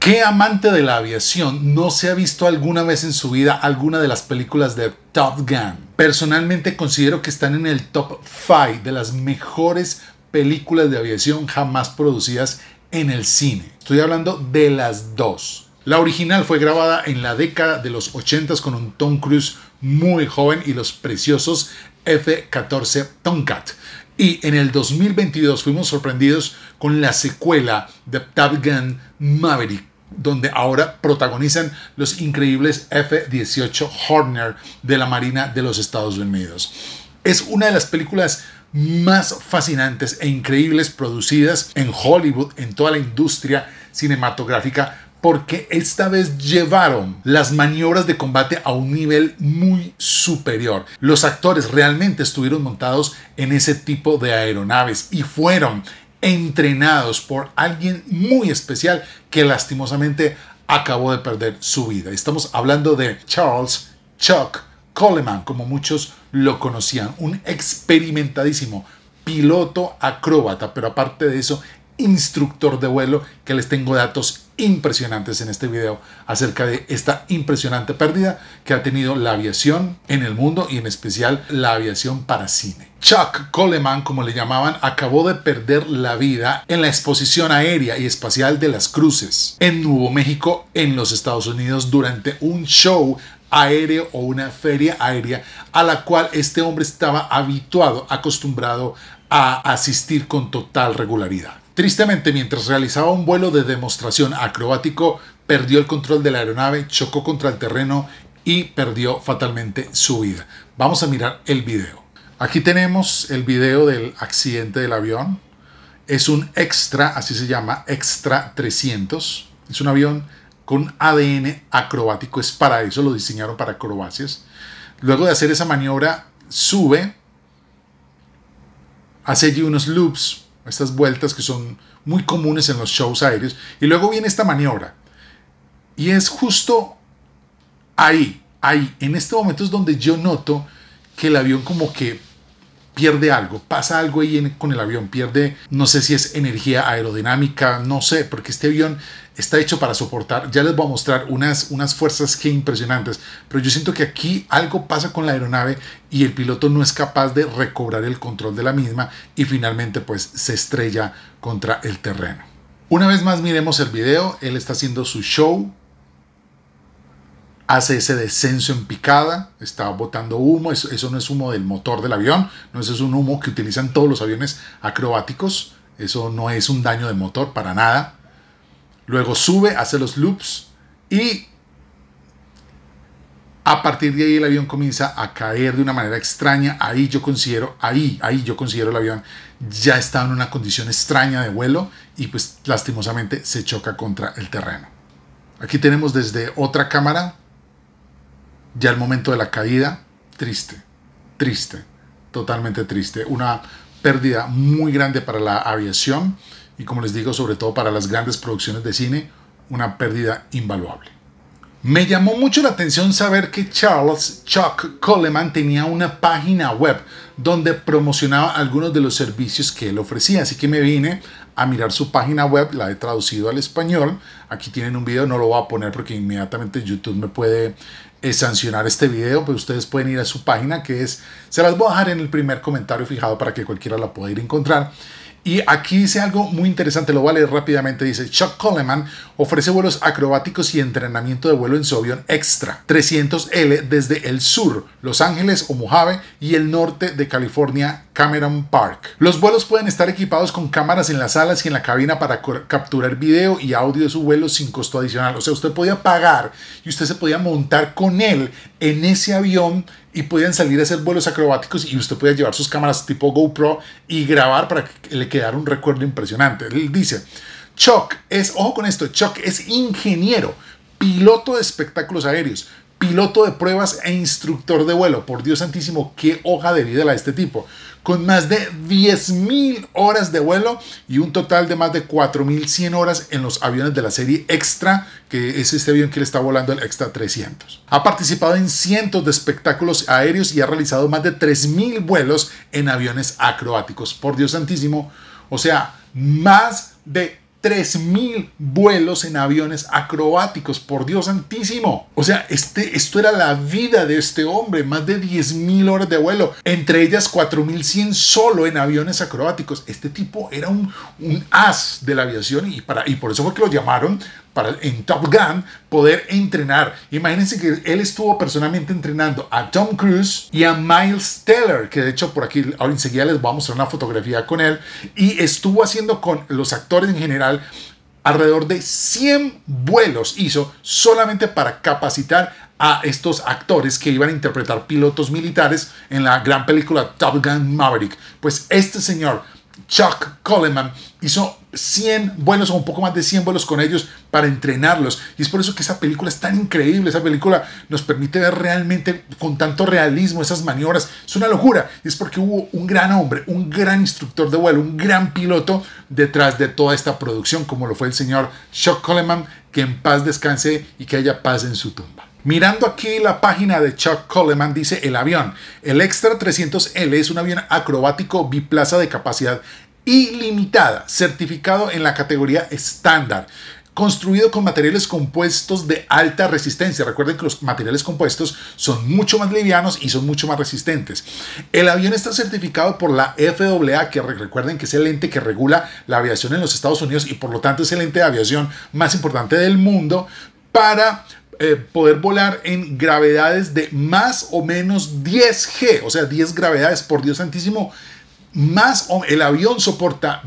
¿Qué amante de la aviación no se ha visto alguna vez en su vida alguna de las películas de Top Gun? Personalmente considero que están en el top 5 de las mejores películas de aviación jamás producidas en el cine. Estoy hablando de las dos. La original fue grabada en la década de los 80 con un Tom Cruise muy joven y los preciosos F-14 Tomcat. Y en el 2022 fuimos sorprendidos con la secuela de Top Gun Maverick donde ahora protagonizan los increíbles F-18 Horner de la Marina de los Estados Unidos. Es una de las películas más fascinantes e increíbles producidas en Hollywood, en toda la industria cinematográfica, porque esta vez llevaron las maniobras de combate a un nivel muy superior. Los actores realmente estuvieron montados en ese tipo de aeronaves y fueron entrenados por alguien muy especial que lastimosamente acabó de perder su vida. Estamos hablando de Charles Chuck Coleman, como muchos lo conocían, un experimentadísimo piloto acróbata, pero aparte de eso, instructor de vuelo, que les tengo datos impresionantes en este video acerca de esta impresionante pérdida que ha tenido la aviación en el mundo y en especial la aviación para cine. Chuck Coleman, como le llamaban, acabó de perder la vida en la exposición aérea y espacial de las cruces en Nuevo México, en los Estados Unidos, durante un show aéreo o una feria aérea a la cual este hombre estaba habituado, acostumbrado a asistir con total regularidad. Tristemente, mientras realizaba un vuelo de demostración acrobático, perdió el control de la aeronave, chocó contra el terreno y perdió fatalmente su vida. Vamos a mirar el video. Aquí tenemos el video del accidente del avión. Es un extra, así se llama, extra 300. Es un avión con ADN acrobático, es para eso, lo diseñaron para acrobacias. Luego de hacer esa maniobra, sube, hace allí unos loops estas vueltas que son muy comunes en los shows aéreos. Y luego viene esta maniobra. Y es justo ahí, ahí, en este momento es donde yo noto que el avión como que pierde algo, pasa algo ahí con el avión, pierde, no sé si es energía aerodinámica, no sé, porque este avión está hecho para soportar, ya les voy a mostrar unas, unas fuerzas que impresionantes, pero yo siento que aquí algo pasa con la aeronave y el piloto no es capaz de recobrar el control de la misma y finalmente pues se estrella contra el terreno. Una vez más miremos el video, él está haciendo su show, hace ese descenso en picada, está botando humo, eso, no es humo del motor del avión, no es un humo que utilizan todos los aviones acrobáticos, eso no es un daño de motor para nada. Luego sube, hace los loops y a partir de ahí el avión comienza a caer de una manera extraña. Ahí yo considero, ahí, ahí yo considero el avión ya estaba en una condición extraña de vuelo y pues lastimosamente se choca contra el terreno. Aquí tenemos desde otra cámara ya el momento de la caída, triste, triste, totalmente triste. Una pérdida muy grande para la aviación y como les digo, sobre todo para las grandes producciones de cine, una pérdida invaluable. Me llamó mucho la atención saber que Charles Chuck Coleman tenía una página web donde promocionaba algunos de los servicios que él ofrecía, así que me vine a mirar su página web, la he traducido al español. Aquí tienen un video, no lo voy a poner porque inmediatamente YouTube me puede eh, sancionar este video, pero ustedes pueden ir a su página que es, se las voy a dejar en el primer comentario fijado para que cualquiera la pueda ir a encontrar. Y aquí dice algo muy interesante, lo vale rápidamente. Dice, Chuck Coleman ofrece vuelos acrobáticos y entrenamiento de vuelo en su avión extra 300L desde el sur, Los Ángeles o Mojave y el norte de California, Cameron Park. Los vuelos pueden estar equipados con cámaras en las alas y en la cabina para capturar video y audio de su vuelo sin costo adicional. O sea, usted podía pagar y usted se podía montar con él en ese avión y podían salir a hacer vuelos acrobáticos y usted podía llevar sus cámaras tipo GoPro y grabar para que le quedara un recuerdo impresionante. Él dice, Chuck es, ojo con esto, Chuck es ingeniero, piloto de espectáculos aéreos, piloto de pruebas e instructor de vuelo. Por Dios santísimo, qué hoja de vida la de este tipo. Con más de 10.000 horas de vuelo y un total de más de 4.100 horas en los aviones de la serie Extra, que es este avión que le está volando el Extra 300. Ha participado en cientos de espectáculos aéreos y ha realizado más de 3.000 vuelos en aviones acrobáticos. Por Dios santísimo, o sea, más de 3.000 vuelos en aviones acrobáticos, por Dios santísimo. O sea, este, esto era la vida de este hombre, más de 10.000 horas de vuelo, entre ellas 4.100 solo en aviones acrobáticos. Este tipo era un, as de la aviación y, para, y por eso fue que lo llamaron para en Top Gun poder entrenar. Imagínense que él estuvo personalmente entrenando a Tom Cruise y a Miles Teller, que de hecho por aquí ahora enseguida les voy a mostrar una fotografía con él, y estuvo haciendo con los actores en general alrededor de 100 vuelos hizo solamente para capacitar a estos actores que iban a interpretar pilotos militares en la gran película Top Gun Maverick. Pues este señor, Chuck Coleman, hizo 100 vuelos o un poco más de 100 vuelos con ellos para entrenarlos. Y es por eso que esa película es tan increíble. Esa película nos permite ver realmente con tanto realismo esas maniobras. Es una locura. Y es porque hubo un gran hombre, un gran instructor de vuelo, un gran piloto detrás de toda esta producción, como lo fue el señor Chuck Coleman, que en paz descanse y que haya paz en su tumba. Mirando aquí la página de Chuck Coleman dice el avión. El Extra 300L es un avión acrobático biplaza de capacidad ilimitada, certificado en la categoría estándar construido con materiales compuestos de alta resistencia. Recuerden que los materiales compuestos son mucho más livianos y son mucho más resistentes. El avión está certificado por la FAA, que recuerden que es el ente que regula la aviación en los Estados Unidos y por lo tanto es el ente de aviación más importante del mundo para eh, poder volar en gravedades de más o menos 10G, o sea, 10 gravedades, por Dios santísimo más el avión soporta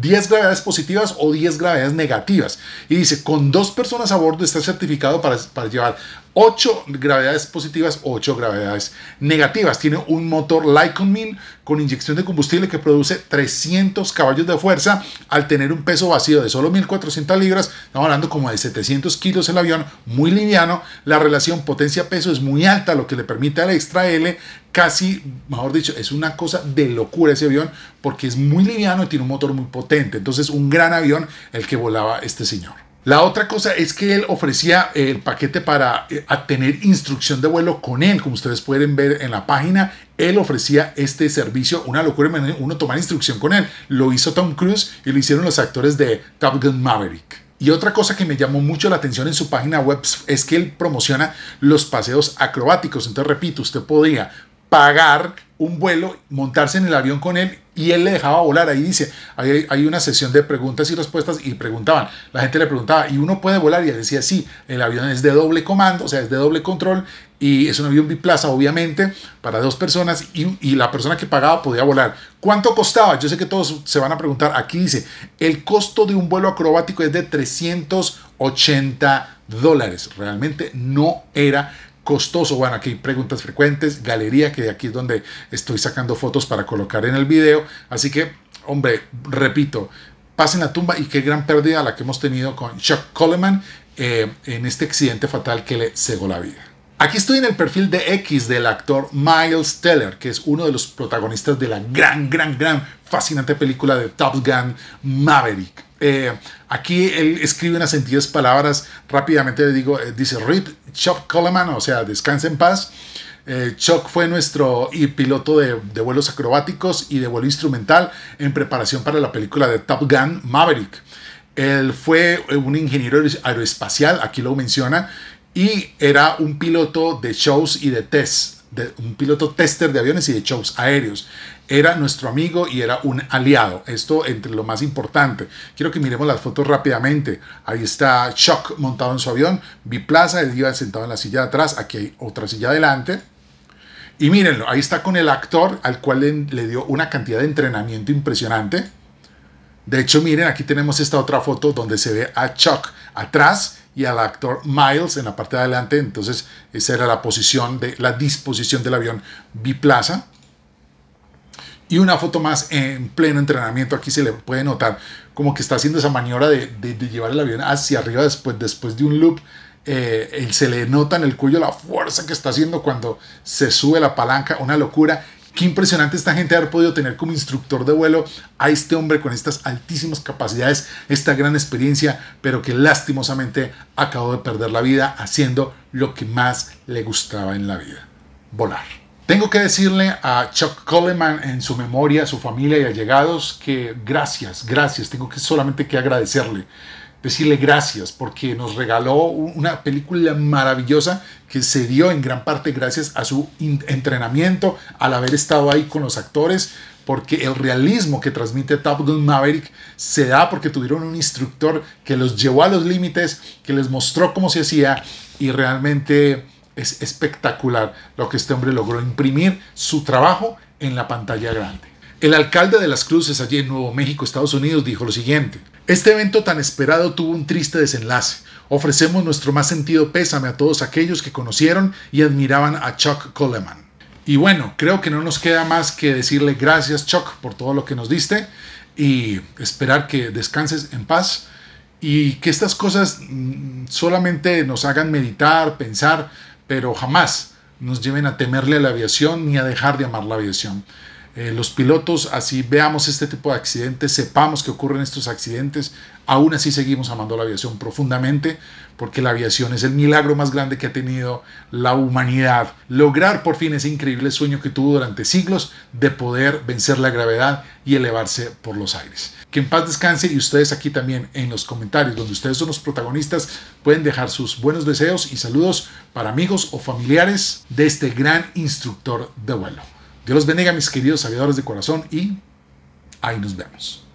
10 gravedades positivas o 10 gravedades negativas. Y dice, con dos personas a bordo está certificado para, para llevar 8 gravedades positivas, 8 gravedades negativas. Tiene un motor Lycoming con inyección de combustible que produce 300 caballos de fuerza al tener un peso vacío de solo 1.400 libras. Estamos hablando como de 700 kilos el avión, muy liviano. La relación potencia-peso es muy alta, lo que le permite al Extra L casi, mejor dicho, es una cosa de locura ese avión porque es muy liviano y tiene un motor muy potente. Entonces, un gran avión el que volaba este señor. La otra cosa es que él ofrecía el paquete para eh, tener instrucción de vuelo con él, como ustedes pueden ver en la página. Él ofrecía este servicio, una locura, uno tomar instrucción con él. Lo hizo Tom Cruise y lo hicieron los actores de Top Gun Maverick. Y otra cosa que me llamó mucho la atención en su página web es que él promociona los paseos acrobáticos. Entonces, repito, usted podía pagar un vuelo, montarse en el avión con él y él le dejaba volar. Ahí dice, hay, una sesión de preguntas y respuestas y preguntaban, la gente le preguntaba, ¿y uno puede volar? Y él decía, sí, el avión es de doble comando, o sea, es de doble control y es un avión biplaza, obviamente, para dos personas y, y la persona que pagaba podía volar. ¿Cuánto costaba? Yo sé que todos se van a preguntar, aquí dice, el costo de un vuelo acrobático es de 380 dólares. Realmente no era costoso. Bueno, aquí preguntas frecuentes, galería, que aquí es donde estoy sacando fotos para colocar en el video. Así que, hombre, repito, pasen la tumba y qué gran pérdida la que hemos tenido con Chuck Coleman eh, en este accidente fatal que le cegó la vida. Aquí estoy en el perfil de X del actor Miles Teller, que es uno de los protagonistas de la gran, gran, gran, fascinante película de Top Gun Maverick. Eh, aquí él escribe unas sentidas palabras. Rápidamente le digo, eh, dice Rip Chuck Coleman, o sea, descansa en paz. Eh, Chuck fue nuestro piloto de, vuelos acrobáticos y de vuelo instrumental en preparación para la película de Top Gun Maverick. Él fue un ingeniero aeroespacial, aquí lo menciona, y era un piloto de shows y de test de, un piloto tester de aviones y de shows aéreos era nuestro amigo y era un aliado. Esto entre lo más importante. Quiero que miremos las fotos rápidamente. Ahí está Chuck montado en su avión, Biplaza, él iba sentado en la silla de atrás, aquí hay otra silla adelante. Y mírenlo, ahí está con el actor al cual le, dio una cantidad de entrenamiento impresionante. De hecho, miren, aquí tenemos esta otra foto donde se ve a Chuck atrás y al actor Miles en la parte de adelante. Entonces, esa era la posición de la disposición del avión biplaza. Y una foto más en pleno entrenamiento. Aquí se le puede notar como que está haciendo esa maniobra de, llevar el avión hacia arriba después, después de un loop. Eh, se le nota en el cuello la fuerza que está haciendo cuando se sube la palanca. Una locura. Qué impresionante esta gente haber podido tener como instructor de vuelo a este hombre con estas altísimas capacidades, esta gran experiencia, pero que lastimosamente acabó de perder la vida haciendo lo que más le gustaba en la vida, volar. Tengo que decirle a Chuck Coleman en su memoria, a su familia y allegados que gracias, gracias, tengo que solamente que agradecerle, decirle gracias porque nos regaló una película maravillosa que se dio en gran parte gracias a su entrenamiento, al haber estado ahí con los actores, porque el realismo que transmite Top Gun Maverick se da porque tuvieron un instructor que los llevó a los límites, que les mostró cómo se hacía y realmente es espectacular lo que este hombre logró imprimir su trabajo en la pantalla grande. El alcalde de las Cruces, allí en Nuevo México, Estados Unidos, dijo lo siguiente. Este evento tan esperado tuvo un triste desenlace. Ofrecemos nuestro más sentido pésame a todos aquellos que conocieron y admiraban a Chuck Coleman. Y bueno, creo que no nos queda más que decirle gracias Chuck por todo lo que nos diste y esperar que descanses en paz y que estas cosas mm, solamente nos hagan meditar, pensar pero jamás nos lleven a temerle a la aviación ni a dejar de amar la aviación. Eh, los pilotos, así veamos este tipo de accidentes, sepamos que ocurren estos accidentes, aún así seguimos amando la aviación profundamente, porque la aviación es el milagro más grande que ha tenido la humanidad. Lograr por fin ese increíble sueño que tuvo durante siglos de poder vencer la gravedad y elevarse por los aires que en paz descanse y ustedes aquí también en los comentarios, donde ustedes son los protagonistas, pueden dejar sus buenos deseos y saludos para amigos o familiares de este gran instructor de vuelo. Dios los bendiga mis queridos aviadores de corazón y ahí nos vemos.